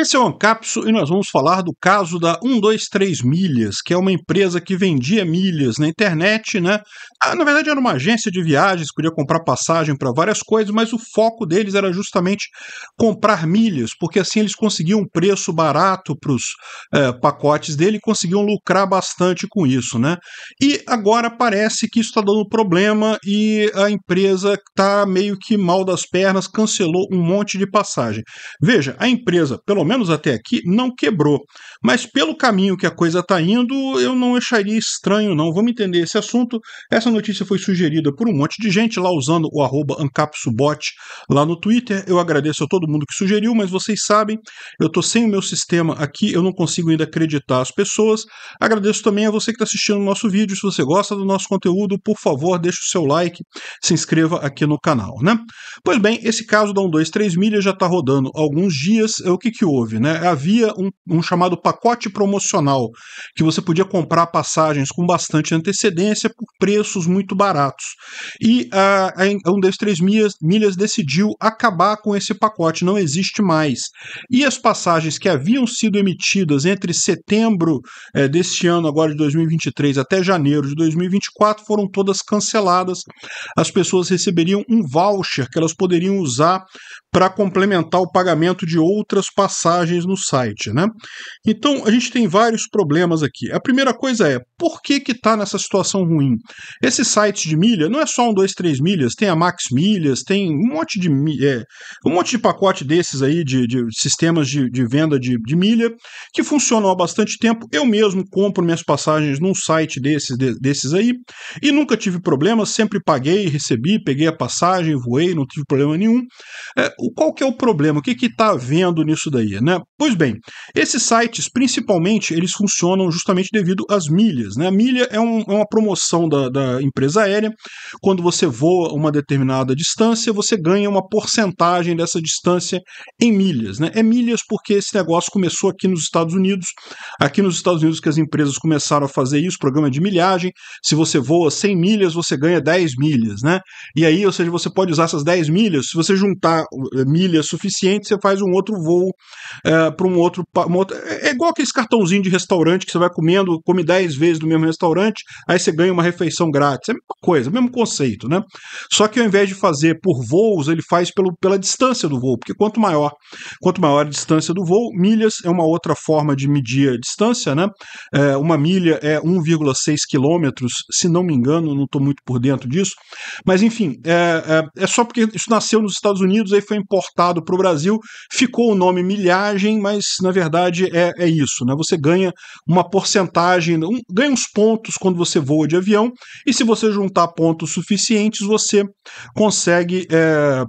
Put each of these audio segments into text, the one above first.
Esse é o Ancapso e nós vamos falar do caso da 123 Milhas, que é uma empresa que vendia milhas na internet, né? Ah, na verdade era uma agência de viagens, podia comprar passagem para várias coisas, mas o foco deles era justamente comprar milhas, porque assim eles conseguiam um preço barato para os é, eh, pacotes dele e conseguiam lucrar bastante com isso, né? E agora parece que isso está dando problema e a empresa está meio que mal das pernas, cancelou um monte de passagem. Veja, a empresa, pelo menos até aqui, não quebrou. Mas pelo caminho que a coisa está indo, eu não acharia estranho, não. Vamos entender esse assunto. Essa notícia foi sugerida por um monte de gente lá usando o arroba ancapsubot lá no Twitter. Eu agradeço a todo mundo que sugeriu, mas vocês sabem, eu estou sem o meu sistema aqui, eu não consigo ainda acreditar as pessoas. Agradeço também a você que está assistindo o nosso vídeo. Se você gosta do nosso conteúdo, por favor, deixe o seu like, se inscreva aqui no canal, né? Pois bem, esse caso da 123 milhas já está rodando há alguns dias. É, o que que houve? houve, né? Havia um, um chamado pacote promocional, que você podia comprar passagens com bastante antecedência por preços muito baratos. E ah, a, um desses três milhas, milhas decidiu acabar com esse pacote, não existe mais. E as passagens que haviam sido emitidas entre setembro é, deste ano, agora de 2023, até janeiro de 2024, foram todas canceladas. As pessoas receberiam um voucher que elas poderiam usar para complementar o pagamento de outras passagens mensagens no site, né? Então a gente tem vários problemas aqui. A primeira coisa é por que que tá nessa situação ruim. Esse site de milha não é só um, dois, três milhas, tem a Max Milhas, tem um monte de é, um monte de pacote desses aí de, de sistemas de, de venda de, de, milha que funcionam há bastante tempo. Eu mesmo compro minhas passagens num site desses, desses aí e nunca tive problemas, sempre paguei, recebi, peguei a passagem, voei, não tive problema nenhum. É, qual que é o problema? O que que tá vendo nisso daí, né? Pois bem, esses sites, principalmente, eles funcionam justamente devido às milhas milhas. Né? A milha é, um, é uma promoção da, da, empresa aérea. Quando você voa uma determinada distância, você ganha uma porcentagem dessa distância em milhas. Né? É milhas porque esse negócio começou aqui nos Estados Unidos. Aqui nos Estados Unidos que as empresas começaram a fazer isso, programa de milhagem. Se você voa 100 milhas, você ganha 10 milhas. Né? E aí, ou seja, você pode usar essas 10 milhas. Se você juntar eh, milhas suficientes, você faz um outro voo é, para um outro, outra... É igual aqueles cartãozinho de restaurante que você vai comendo, come 10 vezes do mesmo restaurante, aí você ganha uma refeição grátis. É a mesma coisa, é mesmo conceito, né? Só que ao invés de fazer por voos, ele faz pelo, pela distância do voo, porque quanto maior, quanto maior a distância do voo, milhas é uma outra forma de medir a distância, né? É, uma milha é 1,6 quilômetros, se não me engano, não estou muito por dentro disso, mas enfim, é, é, é só porque isso nasceu nos Estados Unidos, aí foi importado para o Brasil, ficou o nome milhagem, mas na verdade é, é isso, né? Você ganha uma porcentagem, um, ganha uns pontos quando você voa de avião, e se você juntar pontos suficientes, você consegue é,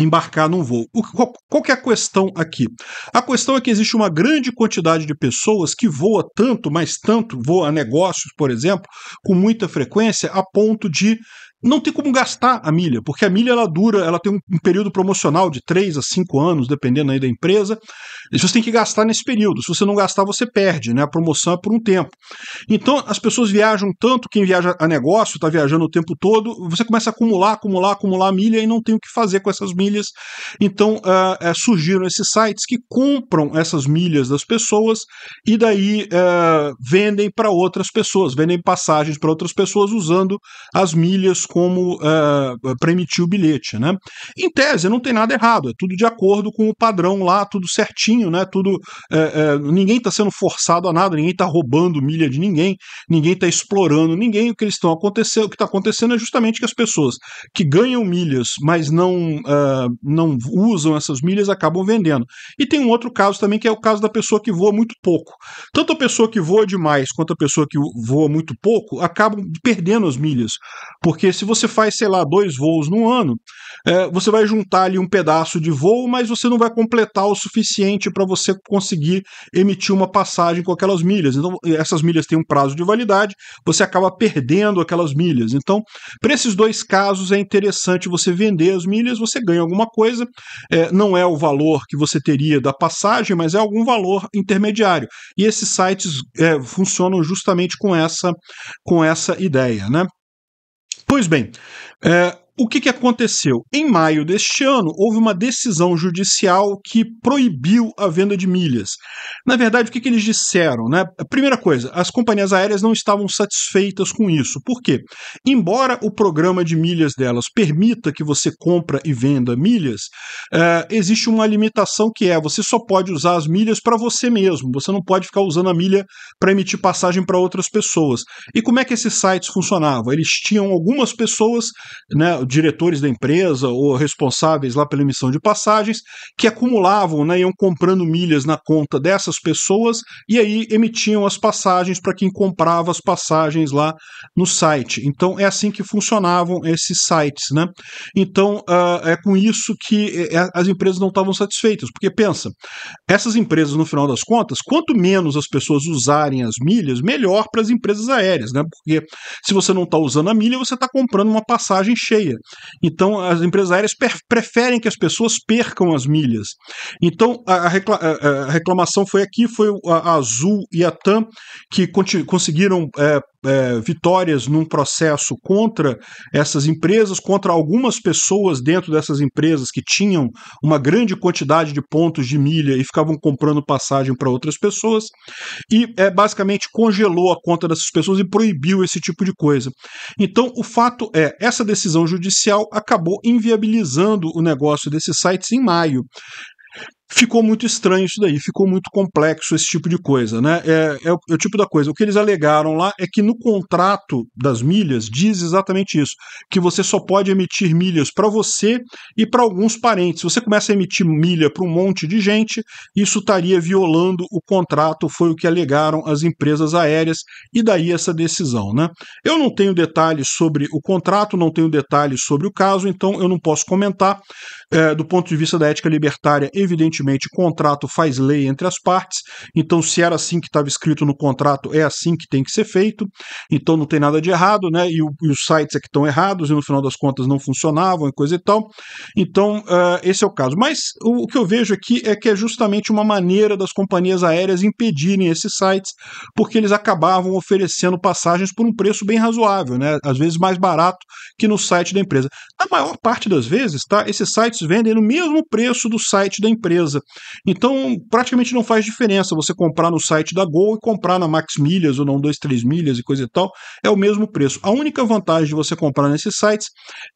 embarcar num voo. Qual, qual é a questão aqui? A questão é que existe uma grande quantidade de pessoas que voa tanto, mas tanto, voa negócios, por exemplo, com muita frequência, a ponto de não tem como gastar a milha, porque a milha ela dura, ela tem um, período promocional de 3 a 5 anos, dependendo aí da empresa. E você tem que gastar nesse período. Se você não gastar, você perde, né? A promoção é por um tempo. Então, as pessoas viajam tanto, quem viaja a negócio, está viajando o tempo todo, você começa a acumular, acumular, acumular milha e não tem o que fazer com essas milhas. Então, uh, uh, surgiram esses sites que compram essas milhas das pessoas e daí uh, vendem para outras pessoas, vendem passagens para outras pessoas usando as milhas como uh, permitir o bilhete. Né? Em tese, não tem nada errado, é tudo de acordo com o padrão lá, tudo certinho, né? Tudo. Uh, uh, ninguém está sendo forçado a nada, ninguém está roubando milha de ninguém, ninguém está explorando ninguém. O que estão acontecendo, o que está acontecendo é justamente que as pessoas que ganham milhas, mas não, ah, não usam essas milhas, acabam vendendo. E tem um outro caso também que é o caso da pessoa que voa muito pouco. Tanto a pessoa que voa demais quanto a pessoa que voa muito pouco acabam perdendo as milhas, porque se você faz, sei lá, dois voos no ano, é, você vai juntar ali um pedaço de voo, mas você não vai completar o suficiente para você conseguir emitir uma passagem com aquelas milhas. Então, essas milhas têm um prazo de validade, você acaba perdendo aquelas milhas. Então, para esses dois casos, é interessante você vender as milhas, você ganha alguma coisa. É, não é o valor que você teria da passagem, mas é algum valor intermediário. E esses sites é, funcionam justamente com essa, com essa ideia. Né? Pois bem, é, o que, que aconteceu? Em maio deste ano, houve uma decisão judicial que proibiu a venda de milhas. Na verdade, o que, que eles disseram? Né? A primeira coisa, as companhias aéreas não estavam satisfeitas com isso. Por quê? Embora o programa de milhas delas permita que você compra e venda milhas, eh, existe uma limitação que é você só pode usar as milhas para você mesmo. Você não pode ficar usando a milha para emitir passagem para outras pessoas. E como é que esses sites funcionavam? Eles tinham algumas pessoas, né, diretores da empresa ou responsáveis lá pela emissão de passagens, que acumulavam, né, iam comprando milhas na conta dessas pessoas e aí emitiam as passagens para quem comprava as passagens lá no site. Então é assim que funcionavam esses sites, né? Então uh, é com isso que eh, eh, as empresas não estavam satisfeitas, porque pensa, essas empresas no final das contas, quanto menos as pessoas usarem as milhas, melhor para as empresas aéreas, né? Porque se você não está usando a milha, você está comprando uma passagem cheia. Então as empresas aéreas preferem que as pessoas percam as milhas. Então a, reclamação foi foi aqui, foi a, Azul e a TAM que conseguiram é, é, vitórias num processo contra essas empresas, contra algumas pessoas dentro dessas empresas que tinham uma grande quantidade de pontos de milha e ficavam comprando passagem para outras pessoas, e é, basicamente congelou a conta dessas pessoas e proibiu esse tipo de coisa. Então, o fato é, essa decisão judicial acabou inviabilizando o negócio desses sites em maio ficou muito estranho isso daí, ficou muito complexo esse tipo de coisa, né? É, é, o, é, o, tipo da coisa. O que eles alegaram lá é que no contrato das milhas diz exatamente isso, que você só pode emitir milhas para você e para alguns parentes. Você começa a emitir milha para um monte de gente, isso estaria violando o contrato, foi o que alegaram as empresas aéreas e daí essa decisão, né? Eu não tenho detalhes sobre o contrato, não tenho detalhes sobre o caso, então eu não posso comentar. É, do ponto de vista da ética libertária, evidentemente o contrato faz lei entre as partes, então se era assim que estava escrito no contrato, é assim que tem que ser feito, então não tem nada de errado, né? E, o, e os sites é que estão errados, e no final das contas não funcionavam e coisa e tal. Então, uh, esse é o caso. Mas o, o que eu vejo aqui é que é justamente uma maneira das companhias aéreas impedirem esses sites, porque eles acabavam oferecendo passagens por um preço bem razoável, né? Às vezes mais barato que no site da empresa. Na maior parte das vezes, tá? Esses sites vendem no mesmo preço do site da empresa empresa. Então, praticamente não faz diferença você comprar no site da Gol e comprar na Max Milhas ou não 2, 3 milhas e coisa e tal, é o mesmo preço. A única vantagem de você comprar nesses sites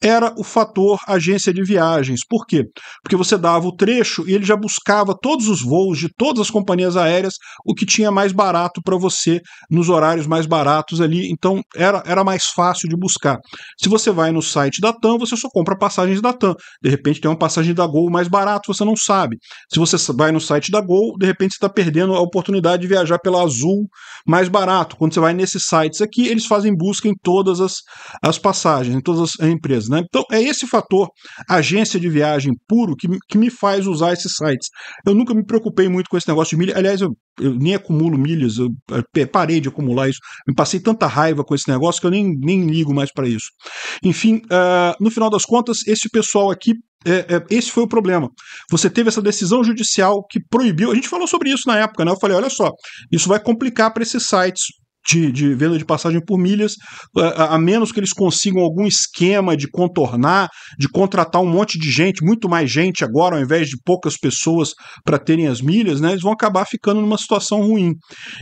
era o fator agência de viagens. Por quê? Porque você dava o trecho e ele já buscava todos os voos de todas as companhias aéreas, o que tinha mais barato para você nos horários mais baratos ali, então era, era mais fácil de buscar. Se você vai no site da TAM, você só compra passagens da TAM. De repente tem uma passagem da Gol mais barata, você não sabe. Se você vai no site da Gol, de repente você está perdendo a oportunidade de viajar pela Azul mais barato. Quando você vai nesses sites aqui, eles fazem busca em todas as, as passagens, em todas as empresas. Né? Então é esse fator agência de viagem puro que, que me faz usar esses sites. Eu nunca me preocupei muito com esse negócio de milha. Aliás, eu, eu nem acumulo milhas, eu, eu parei de acumular isso. Me passei tanta raiva com esse negócio que eu nem, nem ligo mais para isso. Enfim, uh, no final das contas, esse pessoal aqui é, é, esse foi o problema. Você teve essa decisão judicial que proibiu. A gente falou sobre isso na época, né? Eu falei, olha só, isso vai complicar para esses sites de, de, venda de passagem por milhas, a, a, menos que eles consigam algum esquema de contornar, de contratar um monte de gente, muito mais gente agora, ao invés de poucas pessoas para terem as milhas, né, eles vão acabar ficando numa situação ruim.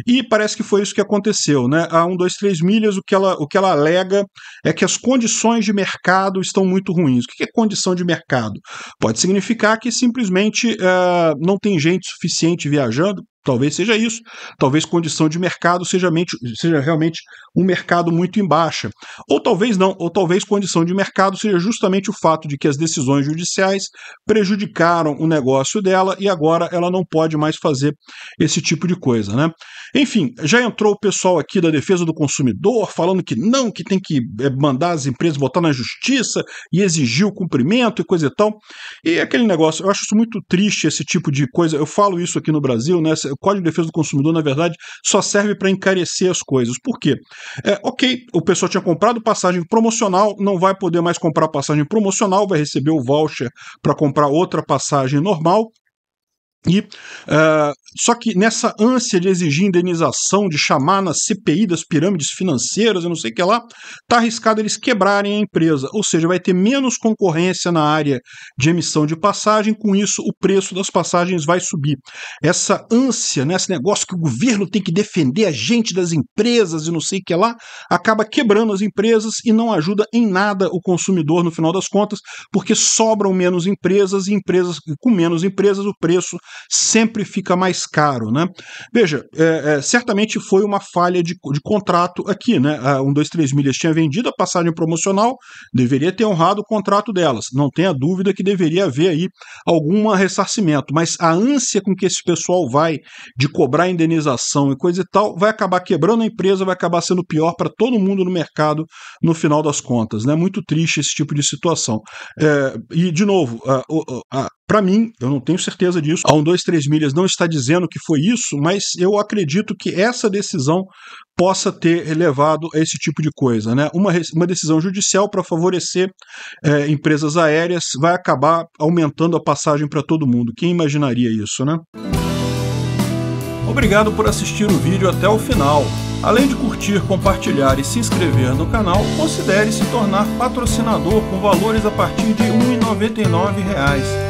E parece que foi isso que aconteceu. Né? A três milhas, o que, ela, o que ela alega é que as condições de mercado estão muito ruins. O que é condição de mercado? Pode significar que simplesmente uh, não tem gente suficiente viajando, Talvez seja isso. Talvez condição de mercado seja, mente, seja, realmente um mercado muito em baixa. Ou talvez não, ou talvez condição de mercado seja justamente o fato de que as decisões judiciais prejudicaram o negócio dela e agora ela não pode mais fazer esse tipo de coisa. Né? Enfim, já entrou o pessoal aqui da defesa do consumidor falando que não, que tem que eh, mandar as empresas botar na justiça e exigir o cumprimento e coisa e tal. E aquele negócio, eu acho isso muito triste, esse tipo de coisa. Eu falo isso aqui no Brasil, né? o Código de Defesa do Consumidor, na verdade, só serve para encarecer as coisas. Por quê? É, ok, o pessoal tinha comprado passagem promocional, não vai poder mais comprar passagem promocional, vai receber o voucher para comprar outra passagem normal. E uh, só que nessa ânsia de exigir indenização, de chamar na CPI das pirâmides financeiras, eu não sei o que lá, tá arriscado eles quebrarem a empresa. Ou seja, vai ter menos concorrência na área de emissão de passagem, com isso o preço das passagens vai subir. Essa ânsia, né, esse negócio que o governo tem que defender a gente das empresas e não sei o que lá, acaba quebrando as empresas e não ajuda em nada o consumidor no final das contas, porque sobram menos empresas e empresas com menos empresas o preço sempre fica mais caro. Né? Veja, é, é, certamente foi uma falha de, de contrato aqui. Né? A 123 Milhas tinha vendido a passagem promocional, deveria ter honrado o contrato delas. Não tenha dúvida que deveria haver aí algum ressarcimento, mas a ânsia com que esse pessoal vai de cobrar indenização e coisa e tal vai acabar quebrando a empresa, vai acabar sendo pior para todo mundo no mercado no final das contas. né? muito triste esse tipo de situação. É, e, de novo, a, a, para mim, eu não tenho certeza disso. A 123 milhas não está dizendo que foi isso, mas eu acredito que essa decisão possa ter levado a esse tipo de coisa. Né? Uma, uma decisão judicial para favorecer é, empresas aéreas vai acabar aumentando a passagem para todo mundo. Quem imaginaria isso, né? Obrigado por assistir o vídeo até o final. Além de curtir, compartilhar e se inscrever no canal, considere se tornar patrocinador com valores a partir de R$ 1,99